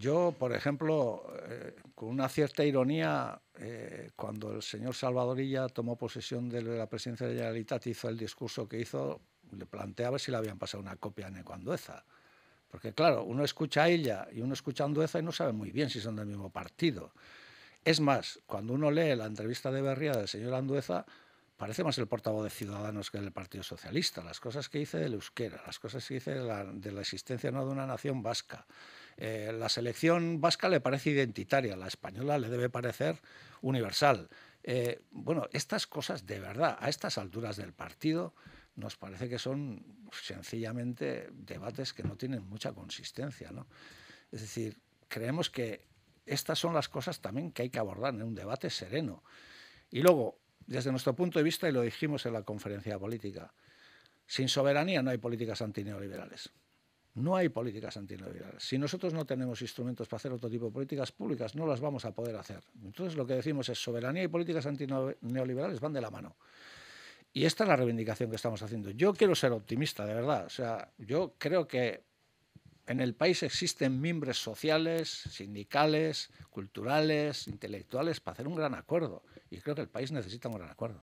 Yo, por ejemplo, eh, con una cierta ironía, eh, cuando el señor Salvadorilla tomó posesión de la presidencia de la Generalitat hizo el discurso que hizo, le planteaba si le habían pasado una copia en Andueza. Porque claro, uno escucha a ella y uno escucha a Andueza y no sabe muy bien si son del mismo partido. Es más, cuando uno lee la entrevista de Berría del señor Andueza, parece más el portavoz de Ciudadanos que del Partido Socialista. Las cosas que dice del euskera, las cosas que dice de la, de la existencia no de una nación vasca, eh, la selección vasca le parece identitaria, la española le debe parecer universal. Eh, bueno, estas cosas de verdad, a estas alturas del partido, nos parece que son sencillamente debates que no tienen mucha consistencia. ¿no? Es decir, creemos que estas son las cosas también que hay que abordar en un debate sereno. Y luego, desde nuestro punto de vista, y lo dijimos en la conferencia política, sin soberanía no hay políticas antineoliberales. No hay políticas antineoliberales. Si nosotros no tenemos instrumentos para hacer otro tipo de políticas públicas, no las vamos a poder hacer. Entonces lo que decimos es soberanía y políticas antineoliberales van de la mano. Y esta es la reivindicación que estamos haciendo. Yo quiero ser optimista, de verdad. O sea, yo creo que en el país existen mimbres sociales, sindicales, culturales, intelectuales para hacer un gran acuerdo. Y creo que el país necesita un gran acuerdo.